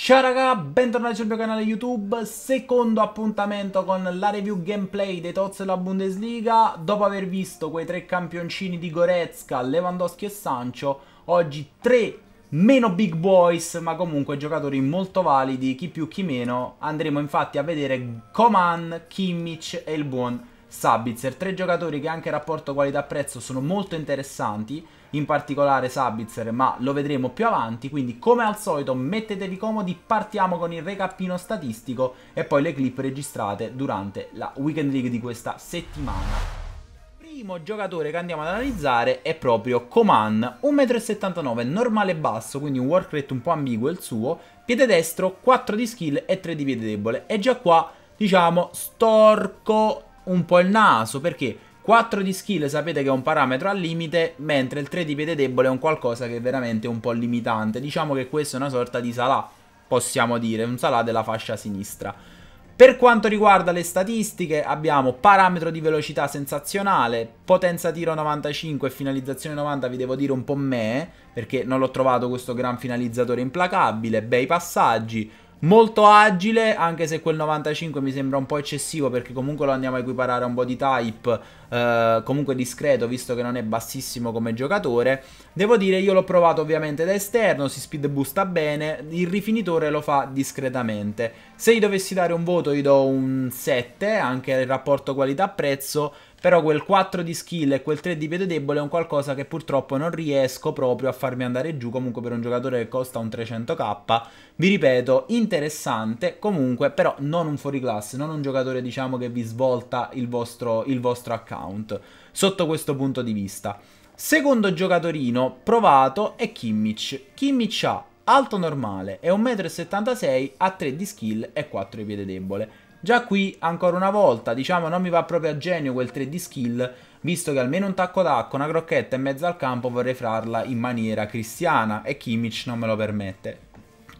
Ciao raga, bentornati sul mio canale YouTube, secondo appuntamento con la review gameplay dei Toz della Bundesliga Dopo aver visto quei tre campioncini di Goretzka, Lewandowski e Sancho Oggi tre meno big boys, ma comunque giocatori molto validi, chi più chi meno Andremo infatti a vedere Coman, Kimmich e il buon Sabitzer, tre giocatori che anche rapporto qualità-prezzo sono molto interessanti, in particolare Sabitzer, ma lo vedremo più avanti, quindi come al solito mettetevi comodi, partiamo con il recappino statistico e poi le clip registrate durante la Weekend League di questa settimana primo giocatore che andiamo ad analizzare è proprio Coman, 1,79m, normale basso, quindi un work rate un po' ambiguo il suo, piede destro, 4 di skill e 3 di piede debole. E già qua, diciamo, storco un po' il naso perché 4 di skill sapete che è un parametro al limite, mentre il 3 di piede debole è un qualcosa che è veramente un po' limitante. Diciamo che questo è una sorta di Salah, possiamo dire, un Salah della fascia sinistra. Per quanto riguarda le statistiche abbiamo parametro di velocità sensazionale, potenza tiro 95 e finalizzazione 90 vi devo dire un po' me, perché non l'ho trovato questo gran finalizzatore implacabile, bei passaggi, Molto agile, anche se quel 95 mi sembra un po' eccessivo perché comunque lo andiamo a equiparare a un body type eh, comunque discreto visto che non è bassissimo come giocatore. Devo dire io l'ho provato ovviamente da esterno, si speed boosta bene, il rifinitore lo fa discretamente. Se gli dovessi dare un voto gli do un 7, anche il rapporto qualità-prezzo però quel 4 di skill e quel 3 di piede debole è un qualcosa che purtroppo non riesco proprio a farmi andare giù. Comunque per un giocatore che costa un 300k. Vi ripeto, interessante comunque, però non un fuoriclasse, non un giocatore diciamo che vi svolta il vostro, il vostro account. Sotto questo punto di vista. Secondo giocatorino provato è Kimmich. Kimmich ha alto normale e 1,76m, ha 3 di skill e 4 di piede debole. Già qui, ancora una volta, diciamo non mi va proprio a genio quel 3D skill, visto che almeno un tacco d'acqua, una crocchetta in mezzo al campo vorrei farla in maniera cristiana e Kimmich non me lo permette.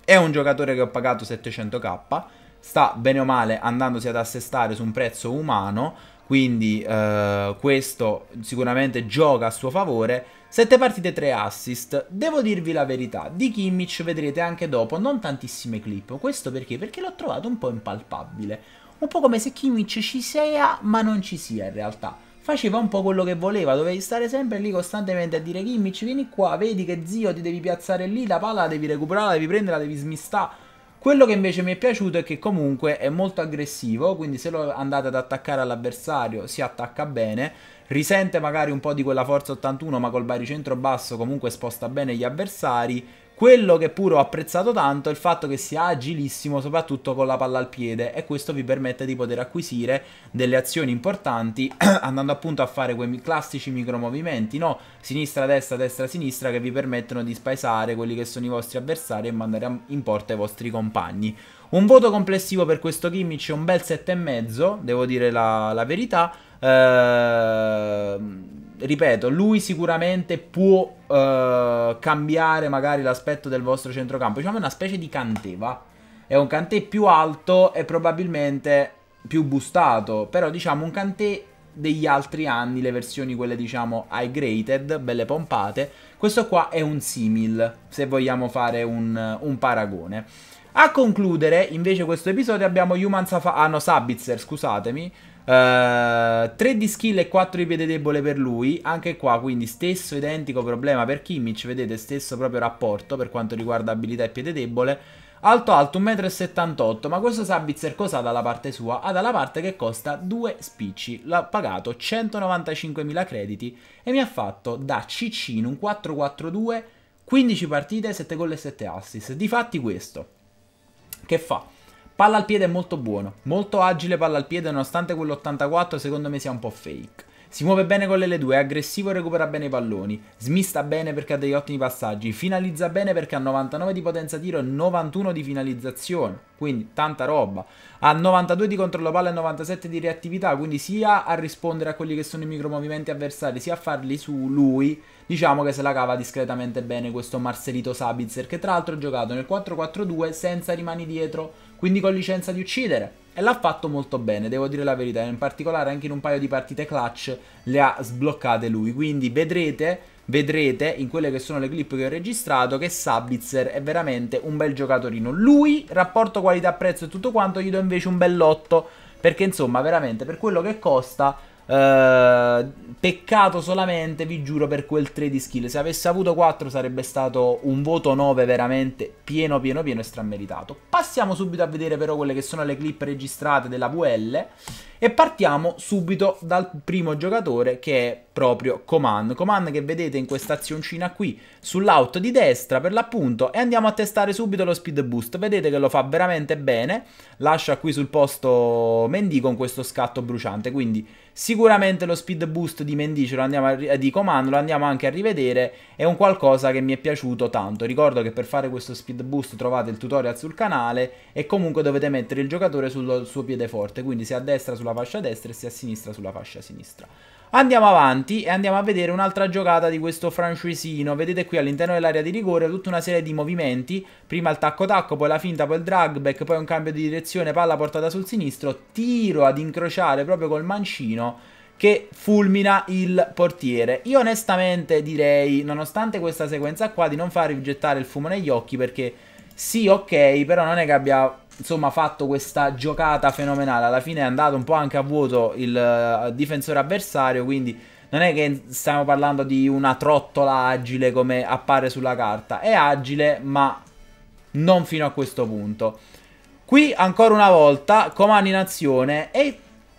È un giocatore che ho pagato 700k, sta bene o male andandosi ad assestare su un prezzo umano, quindi eh, questo sicuramente gioca a suo favore. 7 partite, 3 assist. Devo dirvi la verità, di Kimmich vedrete anche dopo non tantissime clip. Questo perché? Perché l'ho trovato un po' impalpabile. Un po' come se Kimmich ci sia, ma non ci sia in realtà. Faceva un po' quello che voleva, dovevi stare sempre lì costantemente a dire Kimmich vieni qua, vedi che zio ti devi piazzare lì, la palla la devi recuperare, la devi prendere, la devi smistare quello che invece mi è piaciuto è che comunque è molto aggressivo, quindi se lo andate ad attaccare all'avversario si attacca bene, risente magari un po' di quella forza 81 ma col baricentro basso comunque sposta bene gli avversari quello che pure ho apprezzato tanto è il fatto che sia agilissimo soprattutto con la palla al piede e questo vi permette di poter acquisire delle azioni importanti andando appunto a fare quei classici micromovimenti, no? Sinistra, destra, destra, sinistra che vi permettono di spaesare quelli che sono i vostri avversari e mandare in porta i vostri compagni. Un voto complessivo per questo Kimmich è un bel 7,5, devo dire la, la verità. Ehm ripeto, lui sicuramente può uh, cambiare magari l'aspetto del vostro centrocampo. Diciamo è una specie di canteva. È un cantè più alto e probabilmente più bustato, però diciamo un cantè degli altri anni, le versioni quelle diciamo high graded, belle pompate. Questo qua è un simil, se vogliamo fare un, un paragone. A concludere invece questo episodio abbiamo Human Safari, ah no Sabitzer, scusatemi, Uh, eh, 3 di skill e 4 di piede debole per lui. Anche qua, quindi, stesso identico problema per Kimmich. Vedete, stesso proprio rapporto per quanto riguarda abilità e piede debole. Alto alto 1,78 m, ma questo Sabitzer cosa ha dalla parte sua? Ha dalla parte che costa 2 spicci, l'ha pagato 195.000 crediti e mi ha fatto da Cicino un 4-4-2, 15 partite, 7 gol e 7 assist. Difatti questo, che fa? Palla al piede è molto buono, molto agile palla al piede nonostante quell'84 secondo me sia un po' fake. Si muove bene con l'L2, è aggressivo e recupera bene i palloni. Smista bene perché ha degli ottimi passaggi. Finalizza bene perché ha 99 di potenza tiro e 91 di finalizzazione. Quindi tanta roba. Ha 92 di controllo palla e 97 di reattività. Quindi sia a rispondere a quelli che sono i micromovimenti avversari, sia a farli su lui. Diciamo che se la cava discretamente bene questo Marcelito Sabitzer, che tra l'altro ha giocato nel 4-4-2 senza rimani dietro, quindi con licenza di uccidere e l'ha fatto molto bene, devo dire la verità, in particolare anche in un paio di partite clutch le ha sbloccate lui, quindi vedrete, vedrete in quelle che sono le clip che ho registrato che Sabitzer è veramente un bel giocatorino. Lui, rapporto qualità-prezzo e tutto quanto, gli do invece un bell'otto, perché insomma veramente per quello che costa eh, peccato solamente, vi giuro, per quel 3 di skill. Se avesse avuto 4 sarebbe stato un voto 9 veramente pieno, pieno, pieno e strameritato. Passiamo subito a vedere però quelle che sono le clip registrate della VL e partiamo subito dal primo giocatore che è proprio Coman. Coman che vedete in questa azioncina qui sull'out di destra per l'appunto e andiamo a testare subito lo speed boost. Vedete che lo fa veramente bene, lascia qui sul posto Mendy con questo scatto bruciante, quindi Sicuramente lo speed boost di Mendy, a, eh, di comando, lo andiamo anche a rivedere, è un qualcosa che mi è piaciuto tanto. Ricordo che per fare questo speed boost trovate il tutorial sul canale e comunque dovete mettere il giocatore sul suo piede forte, quindi sia a destra sulla fascia destra e sia a sinistra sulla fascia sinistra. Andiamo avanti e andiamo a vedere un'altra giocata di questo francesino. Vedete qui all'interno dell'area di rigore tutta una serie di movimenti. Prima il tacco tacco, poi la finta, poi il drag back, poi un cambio di direzione, palla portata sul sinistro, tiro ad incrociare proprio col mancino che fulmina il portiere. Io onestamente direi, nonostante questa sequenza qua, di non farvi gettare il fumo negli occhi perché sì, ok, però non è che abbia insomma fatto questa giocata fenomenale. Alla fine è andato un po' anche a vuoto il eh, difensore avversario, quindi non è che stiamo parlando di una trottola agile come appare sulla carta. È agile, ma non fino a questo punto. Qui ancora una volta comando in azione e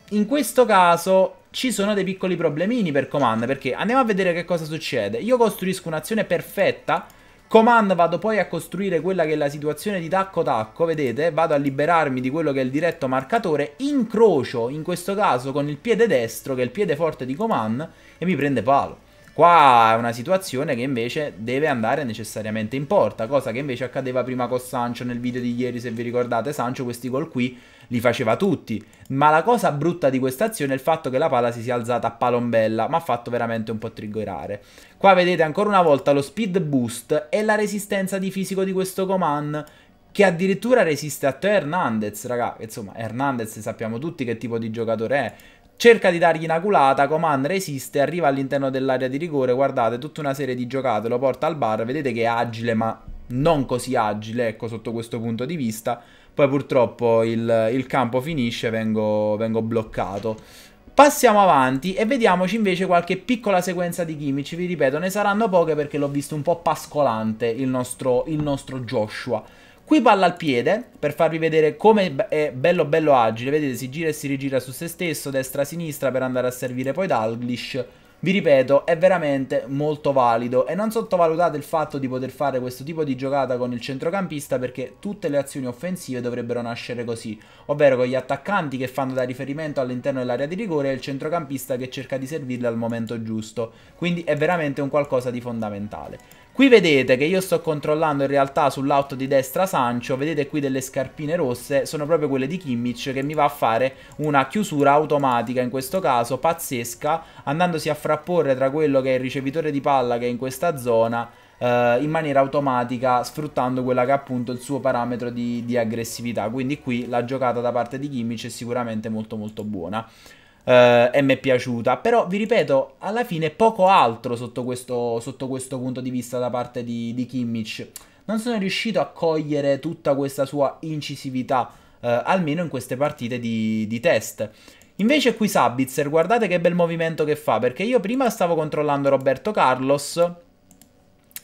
in questo caso ci sono dei piccoli problemini per comando perché andiamo a vedere che cosa succede. Io costruisco un'azione perfetta Command vado poi a costruire quella che è la situazione di tacco tacco, vedete? Vado a liberarmi di quello che è il diretto marcatore, incrocio in questo caso con il piede destro, che è il piede forte di Command, e mi prende palo. Qua è una situazione che invece deve andare necessariamente in porta, cosa che invece accadeva prima con Sancho nel video di ieri, se vi ricordate, Sancho questi gol qui li faceva tutti. Ma la cosa brutta di questa azione è il fatto che la palla si sia alzata a palombella, ma ha fatto veramente un po' triggerare. Qua vedete ancora una volta lo speed boost e la resistenza di fisico di questo Coman che addirittura resiste a Teo Hernandez, raga. Insomma, Hernandez sappiamo tutti che tipo di giocatore è. Cerca di dargli una culata, Coman resiste, arriva all'interno dell'area di rigore, guardate, tutta una serie di giocate, lo porta al bar, vedete che è agile ma non così agile, ecco, sotto questo punto di vista. Poi purtroppo il, il campo finisce e vengo, vengo bloccato. Passiamo avanti e vediamoci invece qualche piccola sequenza di gimmick, Vi ripeto, ne saranno poche perché l'ho visto un po' pascolante il nostro, il nostro, Joshua. Qui palla al piede per farvi vedere come è bello bello agile. Vedete, si gira e si rigira su se stesso, destra-sinistra per andare a servire poi Dalglish vi ripeto, è veramente molto valido e non sottovalutate il fatto di poter fare questo tipo di giocata con il centrocampista perché tutte le azioni offensive dovrebbero nascere così, ovvero con gli attaccanti che fanno da riferimento all'interno dell'area di rigore e il centrocampista che cerca di servirle al momento giusto, quindi è veramente un qualcosa di fondamentale. Qui vedete che io sto controllando in realtà sull'auto di destra Sancho, vedete qui delle scarpine rosse, sono proprio quelle di Kimmich che mi va a fare una chiusura automatica in questo caso pazzesca, andandosi a frapporre tra quello che è il ricevitore di palla che è in questa zona eh, in maniera automatica sfruttando quella che è appunto il suo parametro di, di aggressività quindi qui la giocata da parte di Kimmich è sicuramente molto molto buona eh, e mi è piaciuta. Però vi ripeto, alla fine poco altro sotto questo, sotto questo punto di vista da parte di, di, Kimmich. Non sono riuscito a cogliere tutta questa sua incisività, eh, almeno in queste partite di, di test. Invece qui Sabitzer, guardate che bel movimento che fa, perché io prima stavo controllando Roberto Carlos,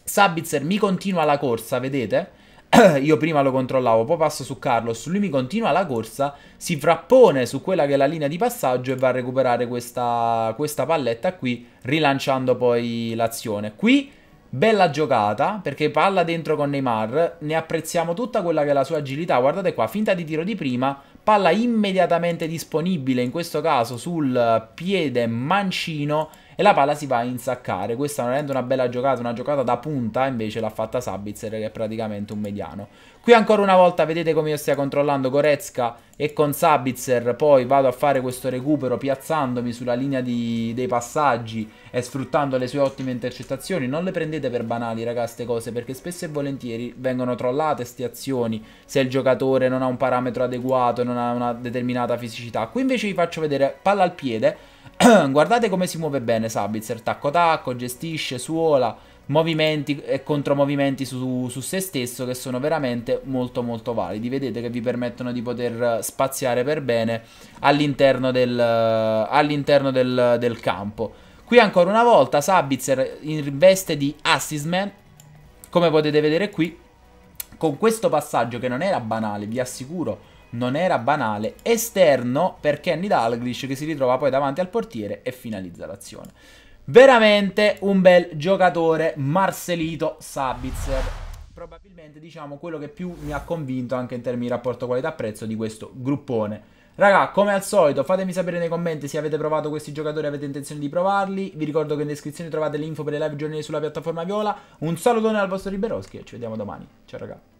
Sabitzer mi continua la corsa, vedete? io prima lo controllavo, poi passo su Carlos, lui mi continua la corsa, si frappone su quella che è la linea di passaggio e va a recuperare questa, questa palletta qui, rilanciando poi l'azione. Qui bella giocata, perché palla dentro con Neymar, ne apprezziamo tutta quella che è la sua agilità, guardate qua, finta di tiro di prima, palla immediatamente disponibile, in questo caso sul piede mancino, e la palla si va a insaccare. Questa non rende una bella giocata, una giocata da punta, invece l'ha fatta Sabitzer che è praticamente un mediano. Qui ancora una volta vedete come io stia controllando Goretzka e con Sabitzer poi vado a fare questo recupero piazzandomi sulla linea di, dei passaggi e sfruttando le sue ottime intercettazioni. Non le prendete per banali ragazzi queste cose perché spesso e volentieri vengono trollate queste azioni se il giocatore non ha un parametro adeguato, non ha una determinata fisicità. Qui invece vi faccio vedere palla al piede Guardate come si muove bene Sabitzer, tacco tacco, gestisce, suola, movimenti e contromovimenti su, su se stesso che sono veramente molto molto validi. Vedete che vi permettono di poter spaziare per bene all'interno del, all'interno del, del campo. Qui ancora una volta Sabitzer in veste di assist man, come potete vedere qui, con questo passaggio che non era banale, vi assicuro, non era banale. Esterno per Kenny Dalglish che si ritrova poi davanti al portiere e finalizza l'azione. Veramente un bel giocatore, Marcelito Sabitzer probabilmente diciamo quello che più mi ha convinto anche in termini di rapporto qualità-prezzo di questo gruppone. Raga, come al solito, fatemi sapere nei commenti se avete provato questi giocatori e avete intenzione di provarli. Vi ricordo che in descrizione trovate l'info per le live giornali sulla piattaforma Viola. Un saluto al vostro Liberoschi e ci vediamo domani. Ciao raga.